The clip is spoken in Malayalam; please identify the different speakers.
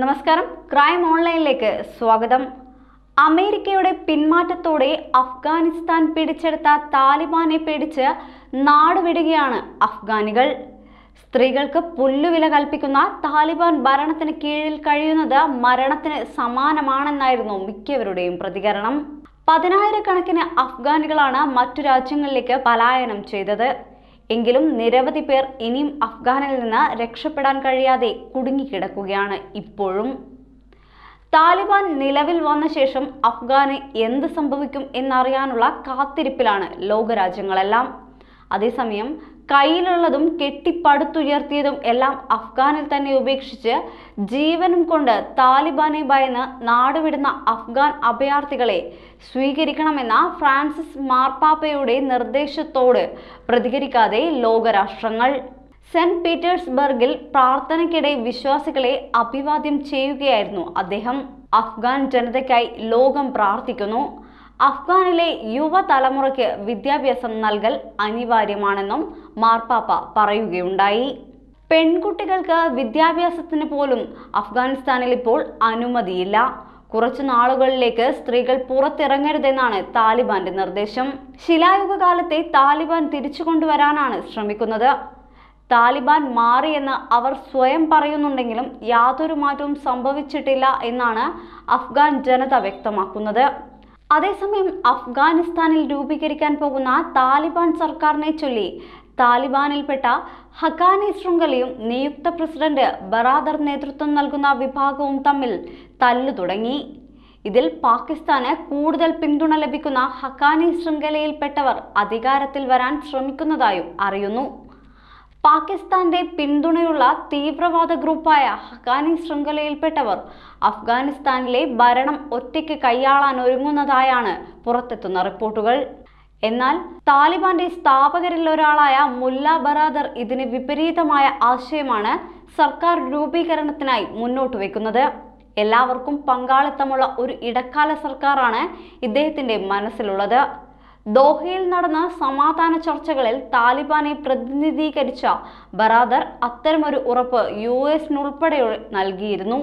Speaker 1: നമസ്കാരം ക്രൈം ഓൺലൈനിലേക്ക് സ്വാഗതം അമേരിക്കയുടെ പിന്മാറ്റത്തോടെ അഫ്ഗാനിസ്ഥാൻ പിടിച്ചെടുത്ത താലിബാനെ പിടിച്ച് നാടുവിടുകയാണ് അഫ്ഗാനികൾ സ്ത്രീകൾക്ക് പുല്ലുവില കൽപ്പിക്കുന്ന താലിബാൻ ഭരണത്തിന് കീഴിൽ കഴിയുന്നത് മരണത്തിന് സമാനമാണെന്നായിരുന്നു മിക്കവരുടെയും പ്രതികരണം പതിനായിരക്കണക്കിന് അഫ്ഗാനികളാണ് മറ്റു രാജ്യങ്ങളിലേക്ക് പലായനം ചെയ്തത് എങ്കിലും നിരവധി പേർ ഇനിയും അഫ്ഗാനിൽ നിന്ന് രക്ഷപ്പെടാൻ കഴിയാതെ കുടുങ്ങിക്കിടക്കുകയാണ് ഇപ്പോഴും താലിബാൻ നിലവിൽ വന്ന ശേഷം അഫ്ഗാന് എന്ത് സംഭവിക്കും എന്നറിയാനുള്ള കാത്തിരിപ്പിലാണ് ലോകരാജ്യങ്ങളെല്ലാം അതേസമയം കയ്യിലുള്ളതും കെട്ടിപ്പടുത്തുയർത്തിയതും എല്ലാം അഫ്ഗാനിൽ തന്നെ ഉപേക്ഷിച്ച് ജീവനും കൊണ്ട് താലിബാനെ ഭയന്ന് നാടുവിടുന്ന അഫ്ഗാൻ അഭയാർത്ഥികളെ സ്വീകരിക്കണമെന്ന ഫ്രാൻസിസ് മാർപ്പാപ്പയുടെ നിർദ്ദേശത്തോട് പ്രതികരിക്കാതെ ലോകരാഷ്ട്രങ്ങൾ സെന്റ് പീറ്റേഴ്സ്ബർഗിൽ പ്രാർത്ഥനയ്ക്കിടെ വിശ്വാസികളെ അഭിവാദ്യം ചെയ്യുകയായിരുന്നു അദ്ദേഹം അഫ്ഗാൻ ജനതയ്ക്കായി ലോകം പ്രാർത്ഥിക്കുന്നു അഫ്ഗാനിലെ യുവതലമുറയ്ക്ക് വിദ്യാഭ്യാസം നൽകൽ അനിവാര്യമാണെന്നും മാർപ്പാപ്പ പറയുകയുണ്ടായി പെൺകുട്ടികൾക്ക് വിദ്യാഭ്യാസത്തിന് പോലും അഫ്ഗാനിസ്ഥാനിൽ ഇപ്പോൾ അനുമതിയില്ല കുറച്ചു നാളുകളിലേക്ക് സ്ത്രീകൾ പുറത്തിറങ്ങരുതെന്നാണ് താലിബാന്റെ നിർദ്ദേശം ശിലായുഗകാലത്തെ താലിബാൻ തിരിച്ചു കൊണ്ടുവരാനാണ് ശ്രമിക്കുന്നത് താലിബാൻ മാറിയെന്ന് അവർ സ്വയം പറയുന്നുണ്ടെങ്കിലും യാതൊരു മാറ്റവും സംഭവിച്ചിട്ടില്ല എന്നാണ് അഫ്ഗാൻ ജനത വ്യക്തമാക്കുന്നത് അതേസമയം അഫ്ഗാനിസ്ഥാനിൽ രൂപീകരിക്കാൻ പോകുന്ന താലിബാൻ സർക്കാരിനെ ചൊല്ലി താലിബാനിൽപ്പെട്ട ഹക്കാനി ശൃംഖലയും നിയുക്ത പ്രസിഡന്റ് ബറാദർ നേതൃത്വം നൽകുന്ന വിഭാഗവും തമ്മിൽ തല്ലു തുടങ്ങി ഇതിൽ പാകിസ്ഥാന് കൂടുതൽ പിന്തുണ ലഭിക്കുന്ന ഹക്കാനി ശൃംഖലയിൽപ്പെട്ടവർ അധികാരത്തിൽ വരാൻ ശ്രമിക്കുന്നതായും അറിയുന്നു പാകിസ്ഥാന്റെ പിന്തുണയുള്ള തീവ്രവാദ ഗ്രൂപ്പായ ഹക്കാനി ശൃംഖലയിൽപ്പെട്ടവർ അഫ്ഗാനിസ്ഥാനിലെ ഭരണം ഒറ്റയ്ക്ക് കൈയാളാൻ ഒരുങ്ങുന്നതായാണ് പുറത്തെത്തുന്ന റിപ്പോർട്ടുകൾ എന്നാൽ താലിബാന്റെ സ്ഥാപകരിൽ ഒരാളായ മുല്ല ബറാദർ ഇതിന് വിപരീതമായ ആശയമാണ് സർക്കാർ രൂപീകരണത്തിനായി മുന്നോട്ട് വയ്ക്കുന്നത് എല്ലാവർക്കും പങ്കാളിത്തമുള്ള ഒരു ഇടക്കാല സർക്കാരാണ് ഇദ്ദേഹത്തിന്റെ മനസ്സിലുള്ളത് ദോഹയിൽ നടന്ന സമാധാന ചർച്ചകളിൽ താലിബാനെ പ്രതിനിധീകരിച്ച ബറാദർ അത്തരമൊരു ഉറപ്പ് യു എസിനുൾപ്പെടെ നൽകിയിരുന്നു